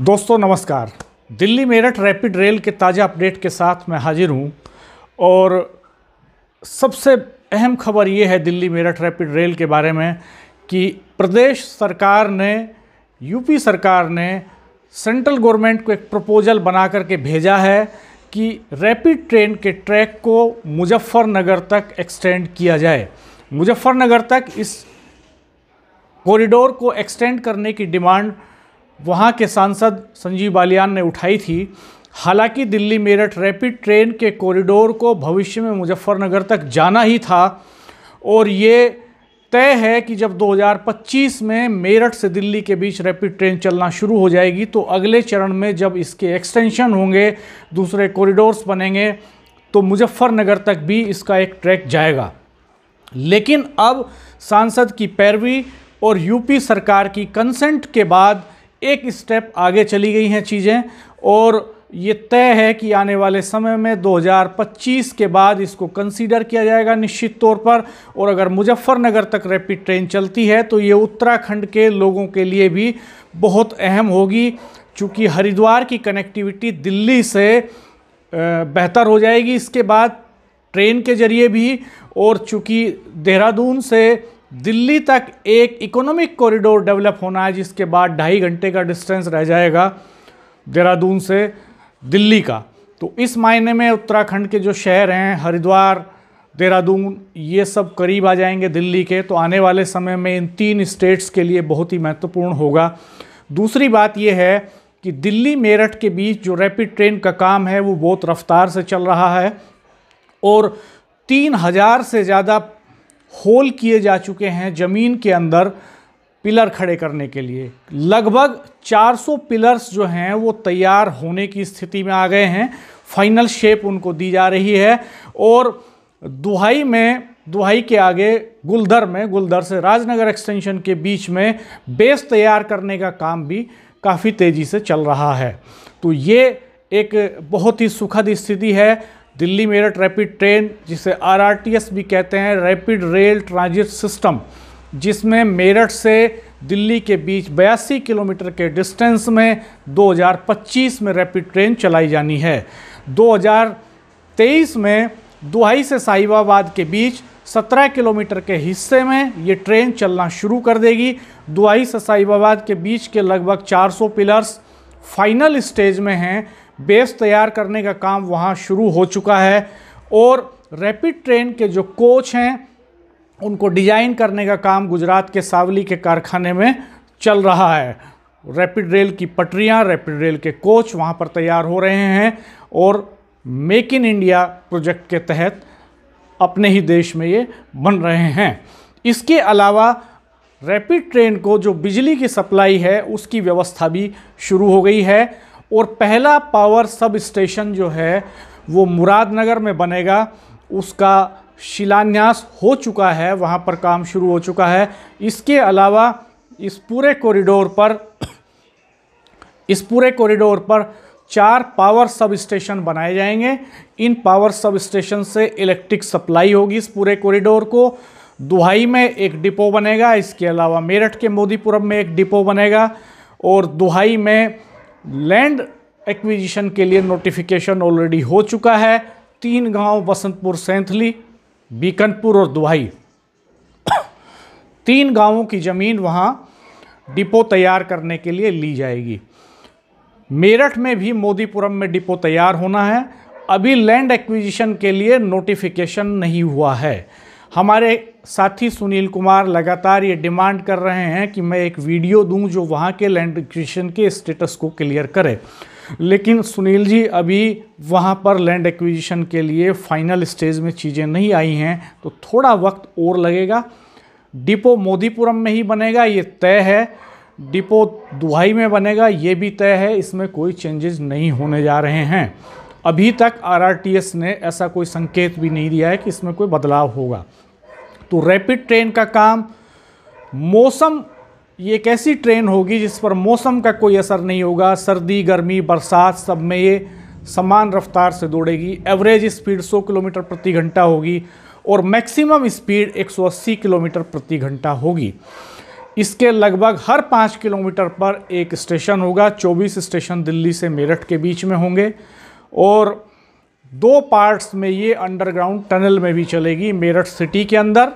दोस्तों नमस्कार Delhi Meerut rapid rail के ताज़ा अपडेट के साथ मैं हाजिर हूं और सबसे अहम खबर ये है दिल्ली मेरठ रैपिड रेल के बारे में कि प्रदेश सरकार ने यूपी सरकार ने सेंट्रल गवर्नमेंट को एक प्रपोजल बना करके भेजा है कि रैपिड ट्रेन के ट्रैक को मुजफ्फरनगर तक एक्सटेंड किया जाए मुजफ्फरनगर तक इस कॉरिडोर को एक्सटेंड करने की डिमांड वहाँ के सांसद संजीव बालियान ने उठाई थी हालांकि दिल्ली मेरठ रैपिड ट्रेन के कॉरिडोर को भविष्य में मुजफ्फरनगर तक जाना ही था और ये तय है कि जब 2025 में मेरठ से दिल्ली के बीच रैपिड ट्रेन चलना शुरू हो जाएगी तो अगले चरण में जब इसके एक्सटेंशन होंगे दूसरे कॉरिडोर्स बनेंगे तो मुजफ्फरनगर तक भी इसका एक ट्रैक जाएगा लेकिन अब सांसद की पैरवी और यूपी सरकार की कंसेंट के बाद एक स्टेप आगे चली गई हैं चीज़ें और ये तय है कि आने वाले समय में 2025 के बाद इसको कंसीडर किया जाएगा निश्चित तौर पर और अगर मुजफ्फरनगर तक रैपिड ट्रेन चलती है तो ये उत्तराखंड के लोगों के लिए भी बहुत अहम होगी चूँकि हरिद्वार की कनेक्टिविटी दिल्ली से बेहतर हो जाएगी इसके बाद ट्रेन के ज़रिए भी और चूँकि देहरादून से दिल्ली तक एक इकोनॉमिक कॉरिडोर डेवलप होना है जिसके बाद ढाई घंटे का डिस्टेंस रह जाएगा देहरादून से दिल्ली का तो इस मायने में उत्तराखंड के जो शहर हैं हरिद्वार देहरादून ये सब करीब आ जाएंगे दिल्ली के तो आने वाले समय में इन तीन स्टेट्स के लिए बहुत ही महत्वपूर्ण होगा दूसरी बात यह है कि दिल्ली मेरठ के बीच जो रैपिड ट्रेन का काम है वो बहुत रफ्तार से चल रहा है और तीन हज़ार से ज़्यादा होल किए जा चुके हैं ज़मीन के अंदर पिलर खड़े करने के लिए लगभग 400 पिलर्स जो हैं वो तैयार होने की स्थिति में आ गए हैं फाइनल शेप उनको दी जा रही है और दुहाई में दुहाई के आगे गुलदर में गुलदर से राजनगर एक्सटेंशन के बीच में बेस तैयार करने का काम भी काफ़ी तेज़ी से चल रहा है तो ये एक बहुत ही सुखद स्थिति है दिल्ली मेरठ रैपिड ट्रेन जिसे आरआरटीएस भी कहते हैं रैपिड रेल ट्रांजिट सिस्टम जिसमें मेरठ से दिल्ली के बीच बयासी किलोमीटर के डिस्टेंस में 2025 में रैपिड ट्रेन चलाई जानी है 2023 में दुहाई से साहिबाबाद के बीच 17 किलोमीटर के हिस्से में ये ट्रेन चलना शुरू कर देगी दुहाई से साहिबाबाद के बीच के लगभग 400 पिलर्स फाइनल स्टेज में हैं बेस तैयार करने का काम वहाँ शुरू हो चुका है और रैपिड ट्रेन के जो कोच हैं उनको डिजाइन करने का काम गुजरात के सावली के कारखाने में चल रहा है रैपिड रेल की पटरियां, रैपिड रेल के कोच वहां पर तैयार हो रहे हैं और मेक इन इंडिया प्रोजेक्ट के तहत अपने ही देश में ये बन रहे हैं इसके अलावा रैपिड ट्रेन को जो बिजली की सप्लाई है उसकी व्यवस्था भी शुरू हो गई है और पहला पावर सब स्टेशन जो है वो मुरादनगर में बनेगा उसका शिलान्यास हो चुका है वहाँ पर काम शुरू हो चुका है इसके अलावा इस पूरे कॉरिडोर पर इस पूरे कॉरिडोर पर चार पावर सब स्टेशन बनाए जाएंगे इन पावर सब स्टेशन से इलेक्ट्रिक सप्लाई होगी इस पूरे कॉरिडोर को दुहाई में एक डिपो बनेगा इसके अलावा मेरठ के मोदीपुरम में एक डिपो बनेगा और दुहाई में लैंड एक्विजिशन के लिए नोटिफिकेशन ऑलरेडी हो चुका है तीन गांव बसंतपुर सैंथली बीकनपुर और दुहाई तीन गांवों की ज़मीन वहां डिपो तैयार करने के लिए ली जाएगी मेरठ में भी मोदीपुरम में डिपो तैयार होना है अभी लैंड एक्विजिशन के लिए नोटिफिकेशन नहीं हुआ है हमारे साथी सुनील कुमार लगातार ये डिमांड कर रहे हैं कि मैं एक वीडियो दूं जो वहाँ के लैंड एक्विजिशन के स्टेटस को क्लियर करे लेकिन सुनील जी अभी वहाँ पर लैंड एक्विजिशन के लिए फाइनल स्टेज में चीज़ें नहीं आई हैं तो थोड़ा वक्त और लगेगा डिपो मोदीपुरम में ही बनेगा ये तय है डिपो दुहाई में बनेगा ये भी तय है इसमें कोई चेंजेस नहीं होने जा रहे हैं अभी तक आरआरटीएस ने ऐसा कोई संकेत भी नहीं दिया है कि इसमें कोई बदलाव होगा तो रैपिड ट्रेन का काम मौसम ये एक ऐसी ट्रेन होगी जिस पर मौसम का कोई असर नहीं होगा सर्दी गर्मी बरसात सब में ये समान रफ्तार से दौड़ेगी एवरेज स्पीड 100 किलोमीटर प्रति घंटा होगी और मैक्सिमम स्पीड 180 किलोमीटर प्रति घंटा होगी इसके लगभग हर पाँच किलोमीटर पर एक स्टेशन होगा 24 स्टेशन दिल्ली से मेरठ के बीच में होंगे और दो पार्ट्स में ये अंडरग्राउंड टनल में भी चलेगी मेरठ सिटी के अंदर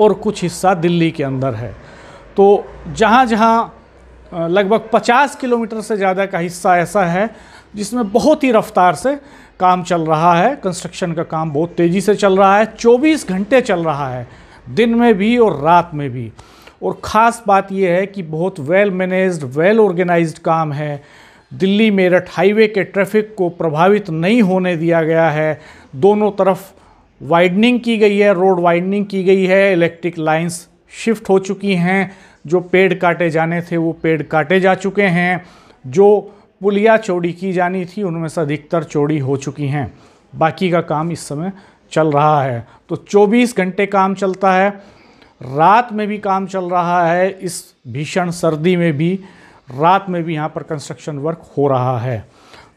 और कुछ हिस्सा दिल्ली के अंदर है तो जहाँ जहाँ लगभग 50 किलोमीटर से ज़्यादा का हिस्सा ऐसा है जिसमें बहुत ही रफ्तार से काम चल रहा है कंस्ट्रक्शन का काम बहुत तेज़ी से चल रहा है 24 घंटे चल रहा है दिन में भी और रात में भी और ख़ास बात यह है कि बहुत वेल मैनेज्ड वेल ऑर्गेनाइज्ड काम है दिल्ली मेरठ हाईवे के ट्रैफिक को प्रभावित नहीं होने दिया गया है दोनों तरफ वाइडनिंग की गई है रोड वाइडनिंग की गई है इलेक्ट्रिक लाइंस शिफ्ट हो चुकी हैं जो पेड़ काटे जाने थे वो पेड़ काटे जा चुके हैं जो पुलिया चौड़ी की जानी थी उनमें से अधिकतर चौड़ी हो चुकी हैं बाकी का काम इस समय चल रहा है तो 24 घंटे काम चलता है रात में भी काम चल रहा है इस भीषण सर्दी में भी रात में भी यहाँ पर कंस्ट्रक्शन वर्क हो रहा है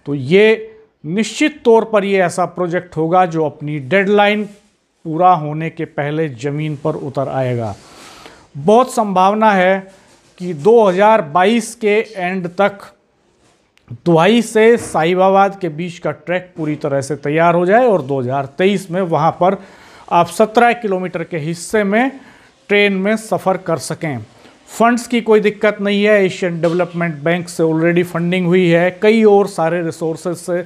तो ये निश्चित तौर पर ये ऐसा प्रोजेक्ट होगा जो अपनी डेडलाइन पूरा होने के पहले ज़मीन पर उतर आएगा बहुत संभावना है कि 2022 के एंड तक दुहाई से साहिबाबाद के बीच का ट्रैक पूरी तरह से तैयार हो जाए और 2023 में वहाँ पर आप 17 किलोमीटर के हिस्से में ट्रेन में सफ़र कर सकें फंड्स की कोई दिक्कत नहीं है एशियन डेवलपमेंट बैंक से ऑलरेडी फंडिंग हुई है कई और सारे रिसोर्सेज से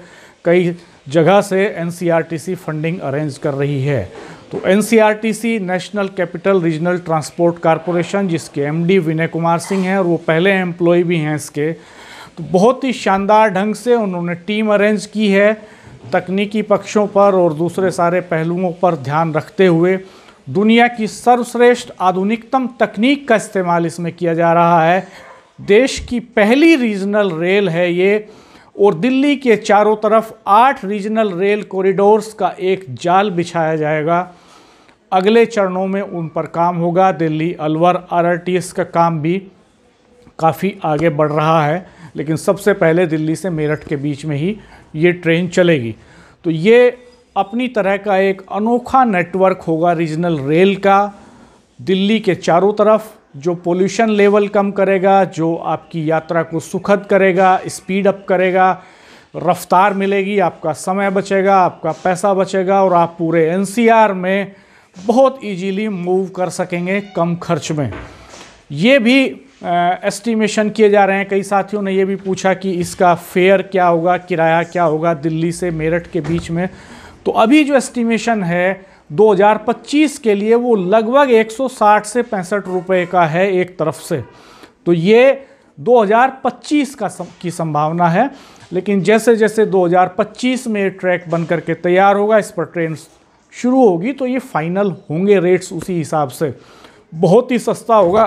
कई जगह से एनसीईआरटीसी फंडिंग अरेंज कर रही है तो NCRTC national capital regional transport corporation जिसके एमडी विनय कुमार सिंह हैं और वो पहले एम्प्लॉय भी हैं इसके तो बहुत ही शानदार ढंग से उन्होंने टीम अरेंज की है तकनीकी पक्षों पर और दूसरे सारे पहलुओं पर ध्यान रखते हुए दुनिया की सर्वश्रेष्ठ आधुनिकतम तकनीक का इस्तेमाल इसमें किया जा रहा है देश की पहली रीजनल रेल है ये और दिल्ली के चारों तरफ आठ रीजनल रेल कॉरिडोर्स का एक जाल बिछाया जाएगा अगले चरणों में उन पर काम होगा दिल्ली अलवर आर का काम भी काफ़ी आगे बढ़ रहा है लेकिन सबसे पहले दिल्ली से मेरठ के बीच में ही ये ट्रेन चलेगी तो ये अपनी तरह का एक अनोखा नेटवर्क होगा रीजनल रेल का दिल्ली के चारों तरफ जो पोल्यूशन लेवल कम करेगा जो आपकी यात्रा को सुखद करेगा स्पीड अप करेगा रफ्तार मिलेगी आपका समय बचेगा आपका पैसा बचेगा और आप पूरे एनसीआर में बहुत इजीली मूव कर सकेंगे कम खर्च में ये भी एस्टिमेशन किए जा रहे हैं कई साथियों ने ये भी पूछा कि इसका फेयर क्या होगा किराया क्या होगा दिल्ली से मेरठ के बीच में तो अभी जो एस्टिमेशन है 2025 के लिए वो लगभग 160 से पैंसठ रुपये का है एक तरफ से तो ये 2025 का सम, की संभावना है लेकिन जैसे जैसे 2025 में ट्रैक बन करके तैयार होगा इस पर ट्रेन शुरू होगी तो ये फाइनल होंगे रेट्स उसी हिसाब से बहुत ही सस्ता होगा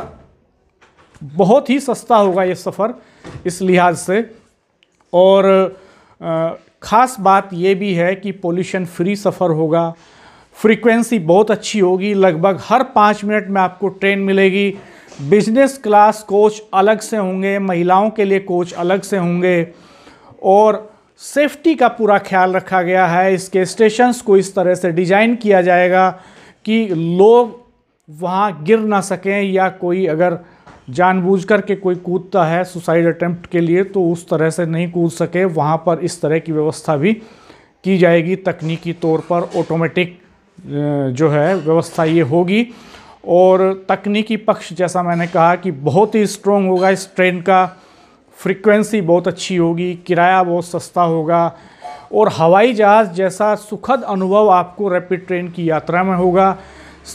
बहुत ही सस्ता होगा ये सफ़र इस लिहाज से और आ, ख़ास बात यह भी है कि पोल्यूशन फ्री सफ़र होगा फ्रीक्वेंसी बहुत अच्छी होगी लगभग हर पाँच मिनट में आपको ट्रेन मिलेगी बिजनेस क्लास कोच अलग से होंगे महिलाओं के लिए कोच अलग से होंगे और सेफ्टी का पूरा ख्याल रखा गया है इसके स्टेशंस को इस तरह से डिज़ाइन किया जाएगा कि लोग वहाँ गिर ना सकें या कोई अगर जानबूझकर के कोई कूदता है सुसाइड अटैम्प्ट के लिए तो उस तरह से नहीं कूद सके वहाँ पर इस तरह की व्यवस्था भी की जाएगी तकनीकी तौर पर ऑटोमेटिक जो है व्यवस्था ये होगी और तकनीकी पक्ष जैसा मैंने कहा कि बहुत ही स्ट्रॉन्ग होगा इस ट्रेन का फ्रीक्वेंसी बहुत अच्छी होगी किराया बहुत सस्ता होगा और हवाई जहाज़ जैसा सुखद अनुभव आपको रैपिड ट्रेन की यात्रा में होगा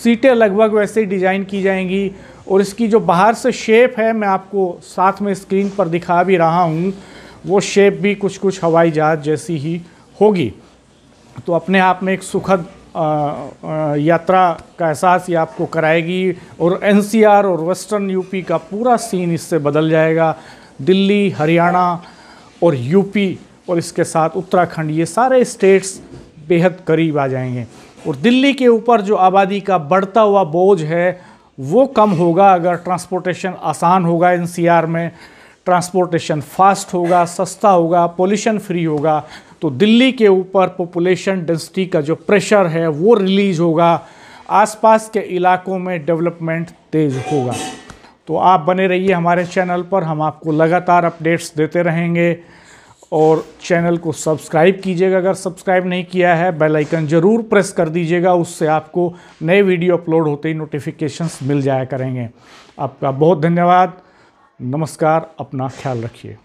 सीटें लगभग वैसे ही डिज़ाइन की जाएंगी और इसकी जो बाहर से शेप है मैं आपको साथ में स्क्रीन पर दिखा भी रहा हूँ वो शेप भी कुछ कुछ हवाई जहाज़ जैसी ही होगी तो अपने आप में एक सुखद आ, आ, यात्रा का एहसास ये आपको कराएगी और एनसीआर और वेस्टर्न यूपी का पूरा सीन इससे बदल जाएगा दिल्ली हरियाणा और यूपी और इसके साथ उत्तराखंड ये सारे स्टेट्स बेहद करीब आ जाएंगे और दिल्ली के ऊपर जो आबादी का बढ़ता हुआ बोझ है वो कम होगा अगर ट्रांसपोर्टेशन आसान होगा एनसीआर में ट्रांसपोर्टेशन फास्ट होगा सस्ता होगा पोल्यूशन फ्री होगा तो दिल्ली के ऊपर पॉपुलेशन डेंसिटी का जो प्रेशर है वो रिलीज होगा आसपास के इलाकों में डेवलपमेंट तेज़ होगा तो आप बने रहिए हमारे चैनल पर हम आपको लगातार अपडेट्स देते रहेंगे और चैनल को सब्सक्राइब कीजिएगा अगर सब्सक्राइब नहीं किया है बेल आइकन ज़रूर प्रेस कर दीजिएगा उससे आपको नए वीडियो अपलोड होते ही नोटिफिकेशंस मिल जाया करेंगे आपका बहुत धन्यवाद नमस्कार अपना ख्याल रखिए